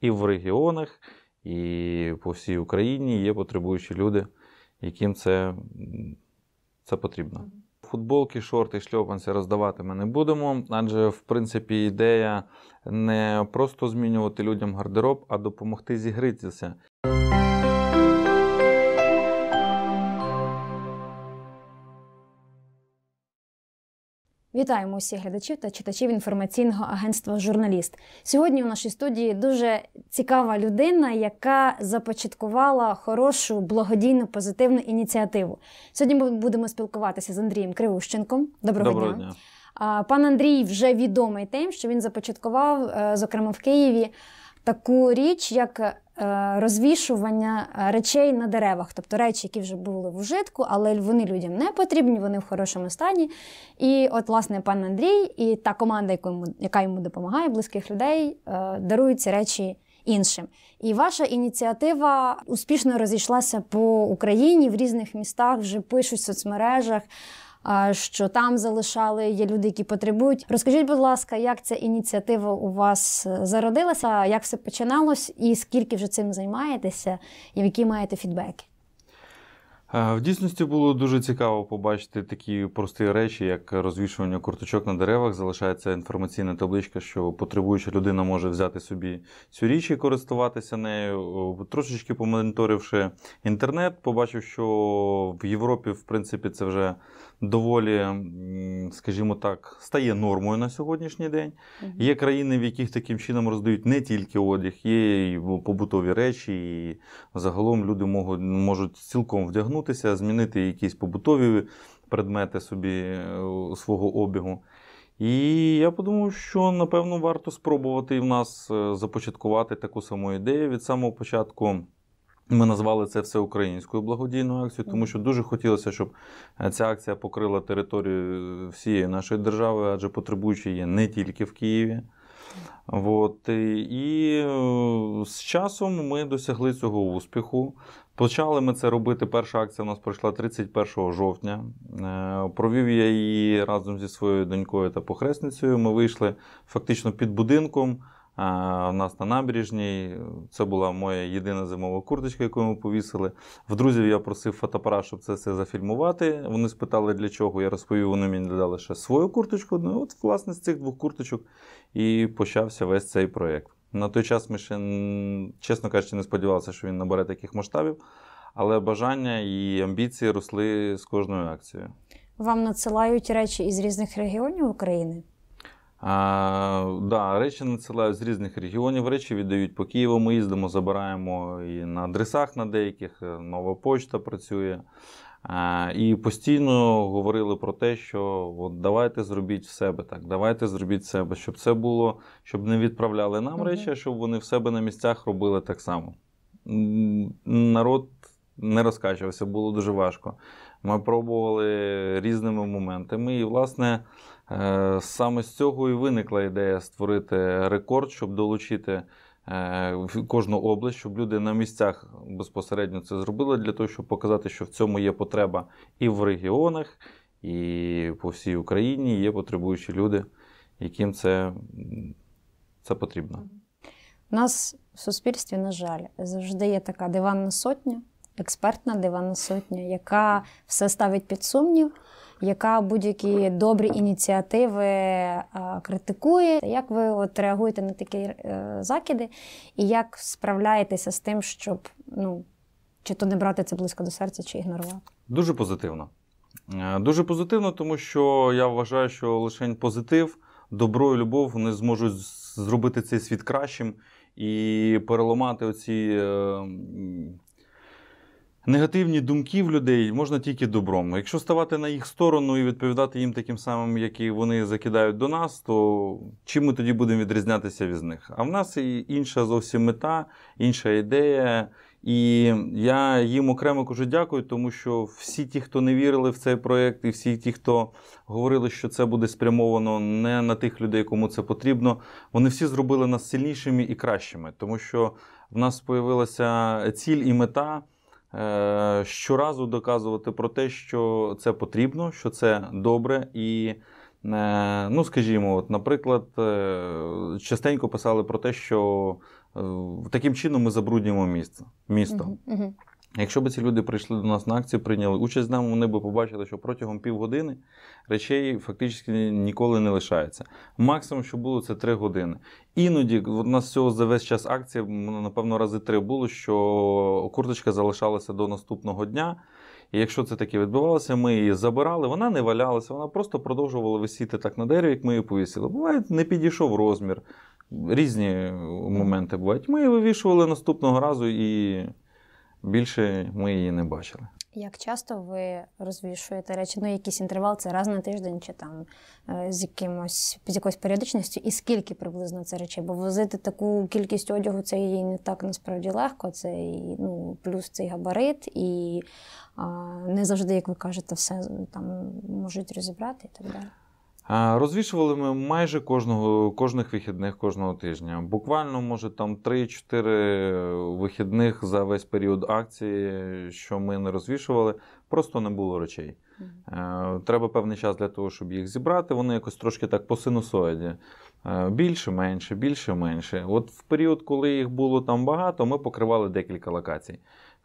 і в регіонах, і по всій Україні є потребуючі люди, яким це це потрібно. Футболки, шорти, шльопанці роздавати ми не будемо, адже в принципі ідея не просто змінювати людям гардероб, а допомогти зігритися. Вітаємо усіх глядачів та читачів інформаційного агентства Журналіст. Сьогодні у нашій студії дуже цікава людина, яка започаткувала хорошу благодійну позитивну ініціативу. Сьогодні ми будемо спілкуватися з Андрієм Кривущенком. Доброго, Доброго дня. дня. Пан Андрій вже відомий тим, що він започаткував, е, зокрема в Києві, таку річ, як Е, розвішування е, речей на деревах, тобто речі, які вже були в ужитку, але вони людям не потрібні, вони в хорошому стані. І от, власне, пан Андрій і та команда, яка йому допомагає, близьких людей, е, дарують ці речі іншим. І ваша ініціатива успішно розійшлася по Україні в різних містах, вже пишуть в соцмережах що там залишали є люди, які потребують. Розкажіть, будь ласка, як ця ініціатива у вас е, зародилася, як все починалось, і скільки вже цим займаєтеся, і які маєте фідбеки? Е, в дійсності було дуже цікаво побачити такі прості речі, як розвішування курточок на деревах. Залишається інформаційна табличка, що потребуюча людина може взяти собі цю річ і користуватися нею. Е, трошечки помоніторивши інтернет, побачив, що в Європі, в принципі, це вже доволі, скажімо так, стає нормою на сьогоднішній день. Є країни, в яких таким чином роздають не тільки одяг, є і побутові речі, і загалом люди можуть, можуть цілком вдягнутися, змінити якісь побутові предмети собі е, свого обігу. І я подумав, що напевно варто спробувати і в нас е, започаткувати таку саму ідею від самого початку. Ми назвали це все українською благодійною акцією, тому що дуже хотілося, щоб е, ця акція покрила територію е, всієї нашої держави, адже потребуючі є не тільки в Києві. От. І е, з часом ми досягли цього успіху. Почали ми це робити. Перша акція у нас пройшла 31 жовтня. Провів я її разом зі своєю донькою та похресницею. Ми вийшли фактично під будинком. У нас на набережній. Це була моя єдина зимова курточка, яку ми повісили. В друзів я просив фотоапарат, щоб це все зафільмувати. Вони спитали, для чого. Я розповів, вони мені дали ще свою курточку. Ну, от, власне, з цих двох курточок і почався весь цей проєкт. На той час ми ще, чесно кажучи, не сподівалися, що він набере таких масштабів, але бажання і амбіції росли з кожною акцією. Вам надсилають речі із різних регіонів України? А, да, Речі надсилають з різних регіонів. Речі віддають по Києву. Ми їздимо, забираємо і на адресах на деяких, е, нова почта працює. А, і постійно говорили про те, що от давайте зробіть в себе так, давайте зробіть в себе, щоб це було, щоб не відправляли нам речі, а щоб вони в себе на місцях робили так само. Народ не розкачувався, було дуже важко. Ми пробували різними моментами. І, власне. Е, саме з цього і виникла ідея створити рекорд, щоб долучити е, кожну область, щоб люди на місцях безпосередньо це зробили, для того, щоб показати, що в цьому є потреба і в регіонах, і по всій Україні є потребуючі люди, яким це, це потрібно. У нас в суспільстві, на жаль, завжди є така диванна сотня, експертна диванна сотня, яка все ставить під сумнів яка будь-які добрі ініціативи е, критикує. Як ви от реагуєте на такі е, закиди, і як справляєтеся з тим, щоб ну чи то не брати це близько до серця, чи ігнорувати? Дуже позитивно. Е, дуже позитивно, тому що я вважаю, що лише позитив, добро і любов вони зможуть зробити цей світ кращим і переламати оці негативні думки в людей можна тільки добром. Якщо ставати на їх сторону і відповідати їм таким самим, як і вони закидають до нас, то чим ми тоді будемо відрізнятися від них? А в нас і інша зовсім мета, інша ідея. І я їм окремо кажу дякую, тому що всі ті, хто не вірили в цей проект, і всі ті, хто говорили, що це буде спрямовано не на тих людей, кому це потрібно, вони всі зробили нас сильнішими і кращими, тому що в нас з'явилася ціль і мета. Е, щоразу доказувати про те, що це потрібно, що це добре. І, е, ну, скажімо, от, наприклад, е, частенько писали про те, що таким чином ми забруднюємо місце, місто. Uh -huh, uh -huh. Якщо б ці люди прийшли до нас на акцію, прийняли участь з нами, вони б побачили, що протягом півгодини речей фактично ніколи не лишається. Максимум, що було, це три години. Іноді у нас цього за весь час акції, напевно, рази три було, що курточка залишалася до наступного дня. І якщо це таке відбувалося, ми її забирали, вона не валялася, вона просто продовжувала висіти так на дереві, як ми її повісили. Буває, не підійшов розмір. Різні моменти бувають. Ми її вивішували наступного разу і більше ми її не бачили. Як часто ви розвішуєте речі? Ну, якийсь інтервал, це раз на тиждень чи там е, з якимось з якоюсь періодичністю, і скільки приблизно це речей? Бо возити таку кількість одягу це їй не так насправді легко. Це і ну плюс цей габарит, і а, не завжди, як ви кажете, все там можуть розібрати і так далі. Розвішували ми майже кожного, кожних вихідних кожного тижня. Буквально, може, там 3-4 вихідних за весь період акції, що ми не розвішували, просто не було речей. Е, треба певний час для того, щоб їх зібрати. Вони якось трошки так по синусоїді. Е, більше, менше, більше, менше. От в період, коли їх було там багато, ми покривали декілька локацій.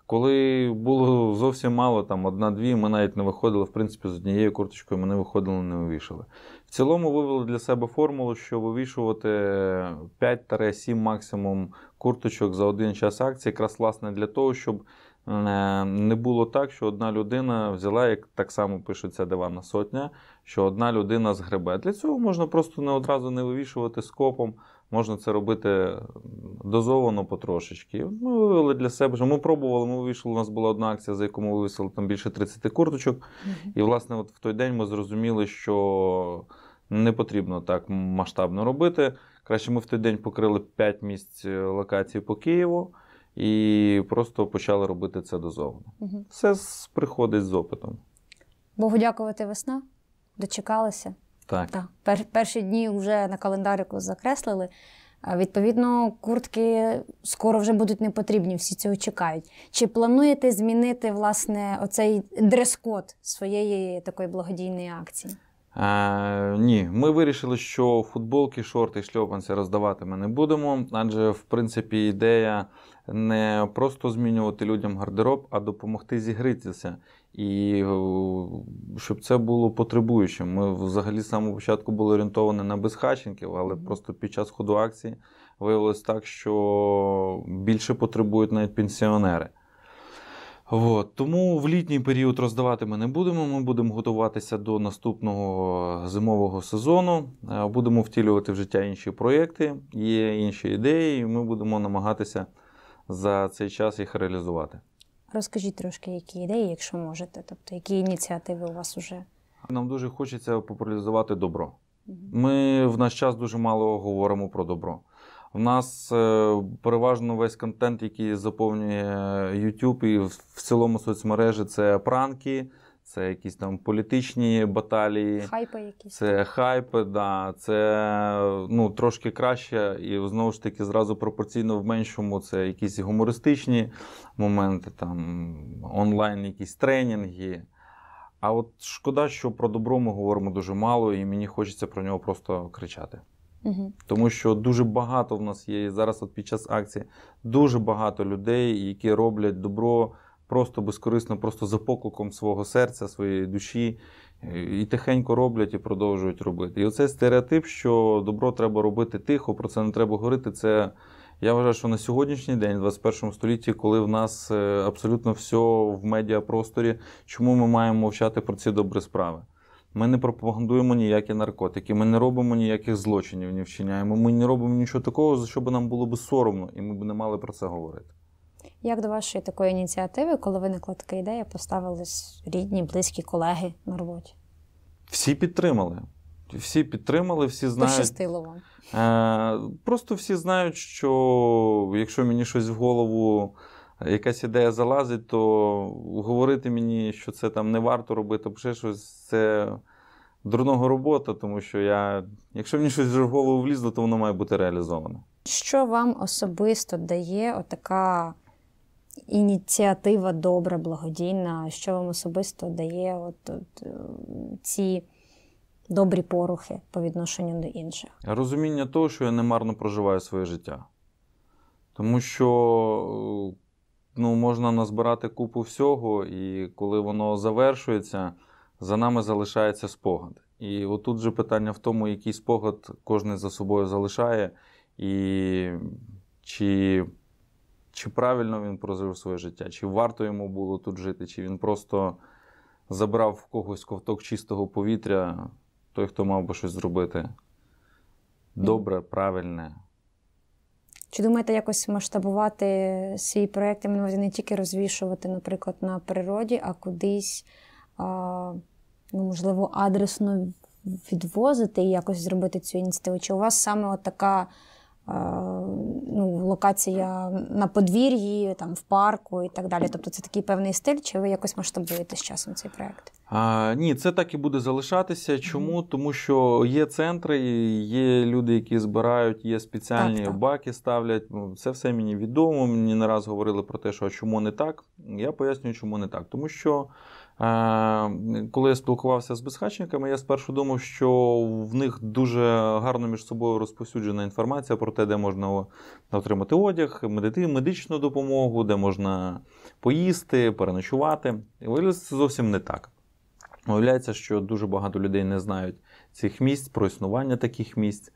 Коли було зовсім мало, там одна-дві, ми навіть не виходили, в принципі, з однією курточкою ми не виходили, не вивішали. В цілому вивели для себе формулу, що вивішувати 5-7 максимум курточок за один час акції, якраз власне для того, щоб е, не було так, що одна людина взяла, як так само пишеться дивана сотня, що одна людина згребе. Для цього можна просто не одразу не вивішувати скопом. Можна це робити дозовано потрошечки. Ми вивели для себе, що ми пробували, ми вийшли, у нас була одна акція, за яку ми вивісили там більше 30 курточок. І, власне, от в той день ми зрозуміли, що не потрібно так масштабно робити. Краще ми в той день покрили 5 місць е, локацій по Києву і просто почали робити це дозовно. mm Все приходить з опитом. Богу дякувати весна. Дочекалися. Так. так. Пер, перші дні вже на календарику закреслили. Відповідно, куртки скоро вже будуть не потрібні, всі цього чекають. Чи плануєте змінити власне оцей дрес-код своєї такої благодійної акції? Е, Ні, ми вирішили, що футболки, шорти, шльопанці роздавати ми не будемо, адже в принципі ідея не просто змінювати людям гардероб, а допомогти зігритися. І е, щоб це було потребуючим. Ми взагалі з самого початку були орієнтовані на безхатченків, але просто під час ходу акції виявилось так, що більше потребують навіть пенсіонери. От. Тому в літній період роздавати ми не будемо. Ми будемо готуватися до наступного зимового сезону, е, будемо втілювати в життя інші проєкти, є інші ідеї, і ми будемо намагатися за цей час їх реалізувати. Розкажіть трошки, які ідеї, якщо можете, тобто які ініціативи у вас уже? Нам дуже хочеться популяризувати добро. Ми в наш час дуже мало говоримо про добро. В нас е, переважно весь контент, який заповнює е, YouTube і в цілому соцмережі, це пранки це якісь там політичні баталії, хайпи якісь. це хайпи, да, це ну, трошки краще, і знову ж таки зразу пропорційно в меншому це якісь гумористичні моменти, там онлайн, якісь тренінги. А от шкода, що про добро ми говоримо дуже мало, і мені хочеться про нього просто кричати. Угу. Тому що дуже багато в нас є зараз, от під час акції, дуже багато людей, які роблять добро просто безкорисно, просто за покликом свого серця, своєї душі, е, і тихенько роблять і продовжують робити. І оцей стереотип, що добро треба робити тихо, про це не треба говорити. Це я вважаю, що на сьогоднішній день, в 21 столітті, коли в нас е, абсолютно все в медіапросторі, чому ми маємо мовчати про ці добрі справи? Ми не пропагандуємо ніякі наркотики, ми не робимо ніяких злочинів, не вчиняємо. Ми не робимо нічого такого, за що би нам було би соромно, і ми б не мали про це говорити. Як до вашої такої ініціативи, коли виникла така ідея, поставились рідні, близькі колеги на роботі? Всі підтримали. Всі підтримали, всі знають. Пощастило вам. Е, просто всі знають, що якщо мені щось в голову, якась ідея залазить, то говорити мені, що це там не варто робити, або ще щось це дурного робота, тому що я, якщо мені щось в голову влізло, то воно має бути реалізовано. Що вам особисто дає отака ініціатива добра, благодійна, що вам особисто дає от, от е, ці добрі порухи по відношенню до інших? Розуміння того, що я немарно проживаю своє життя. Тому що е, ну, можна назбирати купу всього, і коли воно завершується, за нами залишається спогад. І отут же питання в тому, який спогад кожен за собою залишає, і чи чи правильно він прожив своє життя, чи варто йому було тут жити, чи він просто забрав в когось ковток чистого повітря, той, хто мав би щось зробити. Добре, правильне. Чи думаєте якось масштабувати свій проєкт, увазі не тільки розвішувати, наприклад, на природі, а кудись, а, ну, можливо, адресно відвозити і якось зробити цю ініціативу? Чи у вас саме от така Е, ну, локація на подвір'ї, там в парку і так далі. Тобто це такий певний стиль, чи ви якось масштабуєте з часом цей проект? Ні, це так і буде залишатися. Чому? Тому що є центри, є люди, які збирають, є спеціальні так, так. баки, ставлять. Ну, це все мені відомо. Мені не раз говорили про те, що чому не так. Я пояснюю, чому не так. Тому що. Коли я спілкувався з безхатчниками, я спершу думав, що в них дуже гарно між собою розповсюджена інформація про те, де можна отримати одяг, медичну допомогу, де можна поїсти, переночувати. Виявляється, це зовсім не так. Виявляється, що дуже багато людей не знають цих місць, про існування таких місць.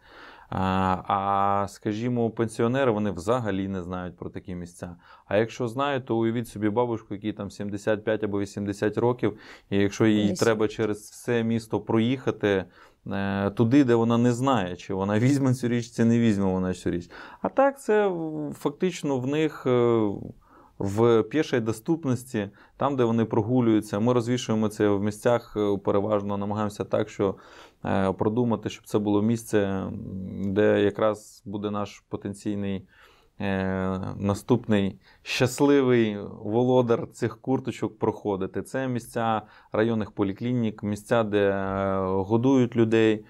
А скажімо, пенсіонери вони взагалі не знають про такі місця. А якщо знають, то уявіть собі бабушку, якій там 75 або 80 років, і якщо їй 50. треба через все місто проїхати. Е, туди, де вона не знає, чи вона візьме цю річ, чи не візьме вона цю річ. А так, це фактично в них е, в пішій доступності, там, де вони прогулюються. Ми розвішуємо це в місцях, е, переважно намагаємося так, що Е, продумати, щоб це було місце, де якраз буде наш потенційний е, наступний щасливий володар цих курточок проходити. Це місця районних поліклінік, місця, де е, годують людей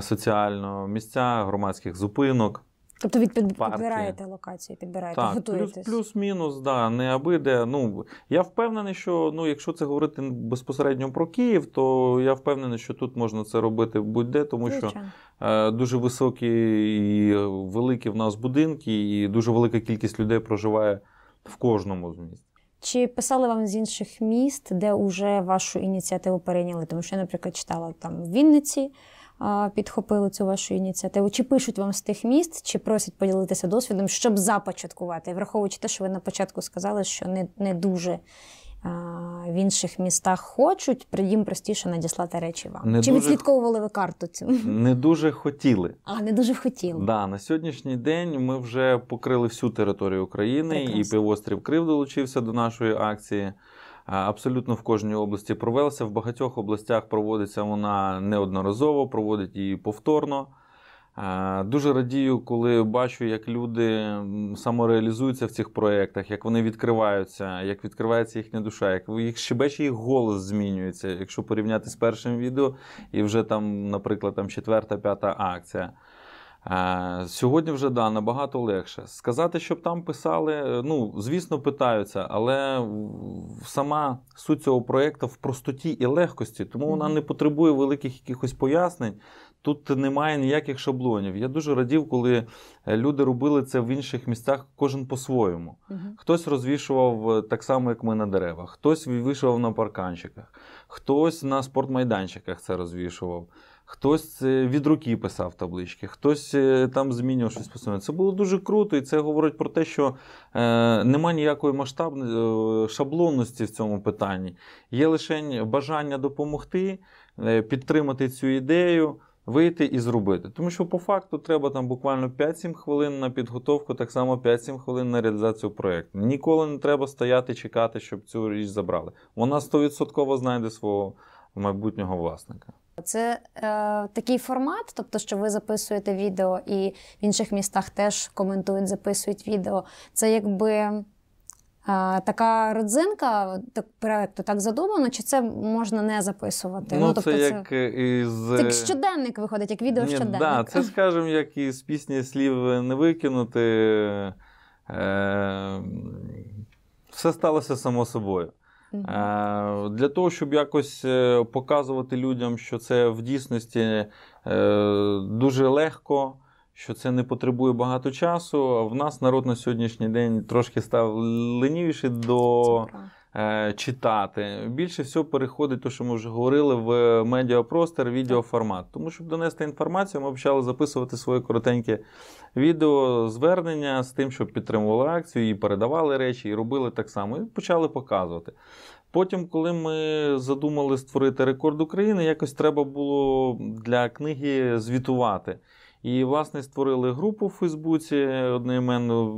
соціально, місця громадських зупинок. Тобто від підбираєте локацію, підбираєте, так, готуєтесь? Плюс-мінус, да, не аби де. Ну, я впевнений, що ну, якщо це говорити безпосередньо про Київ, то я впевнений, що тут можна це робити будь-де, тому Звичайно. що е, дуже високі і великі в нас будинки, і дуже велика кількість людей проживає в кожному з міст. Чи писали вам з інших міст, де вже вашу ініціативу перейняли? Тому що, наприклад, читала там в Вінниці підхопили цю вашу ініціативу? Чи пишуть вам з тих міст, чи просять поділитися досвідом, щоб започаткувати, враховуючи те, що ви на початку сказали, що не, не дуже. В інших містах хочуть, їм простіше надіслати речі вам. Не Чи дуже... відслідковували ви карту цю? Не дуже хотіли. А, не дуже хотіли. Да, На сьогоднішній день ми вже покрили всю територію України Прекрасно. і півострів Крив долучився до нашої акції абсолютно в кожній області провелася. В багатьох областях проводиться вона неодноразово, проводить її повторно. Дуже радію, коли бачу, як люди самореалізуються в цих проєктах, як вони відкриваються, як відкривається їхня душа, як їх щебече їх голос змінюється, якщо порівняти з першим відео, і вже там, наприклад, там четверта, п'ята акція. Сьогодні вже да, набагато легше. Сказати, щоб там писали, е, ну, звісно, питаються, але сама суть цього проєкту в простоті і легкості, тому вона не потребує великих якихось пояснень. Тут немає ніяких шаблонів. Я дуже радів, коли е, люди робили це в інших місцях, кожен по-своєму. Хтось розвішував е, так само, як ми на деревах, хтось вивішував на парканчиках, хтось на спортмайданчиках це розвішував хтось е, від руки писав таблички, хтось е, там змінював щось постійно. Це було дуже круто, і це говорить про те, що е, нема ніякої масштабної е, шаблонності в цьому питанні. Є лише бажання допомогти, е, підтримати цю ідею. Вийти і зробити, тому що по факту треба там буквально 5-7 хвилин на підготовку, так само 5-7 хвилин на реалізацію проєкту. Ніколи не треба стояти, чекати, щоб цю річ забрали. Вона 100% знайде свого майбутнього власника. Це е, такий формат, тобто, що ви записуєте відео і в інших містах теж коментують, записують відео. Це якби е, така родзинка так, проекту так задумано, чи це можна не записувати? Ну, ну тобто, Це як е, із... Це е, щоденник виходить, як відео Ні, щоденник. Да, Це, скажімо, як із пісні слів не викинути. Е, Все сталося само собою. Е, для того, щоб якось е, показувати людям, що це в дійсності е, дуже легко, що це не потребує багато часу. В нас народ на сьогоднішній день трошки став ленівіший до Е, читати. Більше всього переходить, те, що ми вже говорили, в медіапростір, відеоформат. Тому, щоб донести інформацію, ми почали записувати своє коротеньке відео, звернення з тим, щоб підтримували акцію, і передавали речі, і робили так само. І почали показувати. Потім, коли ми задумали створити рекорд України, якось треба було для книги звітувати. І, власне, створили групу в Фейсбуці одноіменно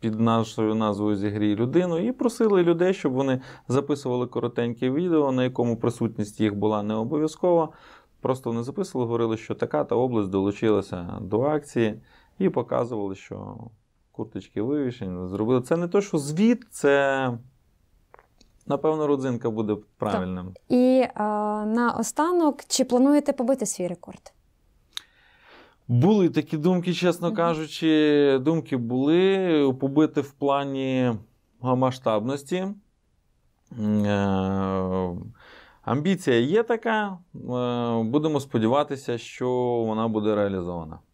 під нашою назвою Зігрій людину і просили людей, щоб вони записували коротеньке відео, на якому присутність їх була не обов'язкова. Просто вони записували, говорили, що така та область долучилася до акції, і показували, що курточки вивішені, зробили. Це не то, що звіт, це. Напевно, родзинка буде правильним. Так. І е, на останок, чи плануєте побити свій рекорд? Були такі думки, чесно кажучи. Думки були побити в плані масштабності. Е, амбіція є така. Е, будемо сподіватися, що вона буде реалізована.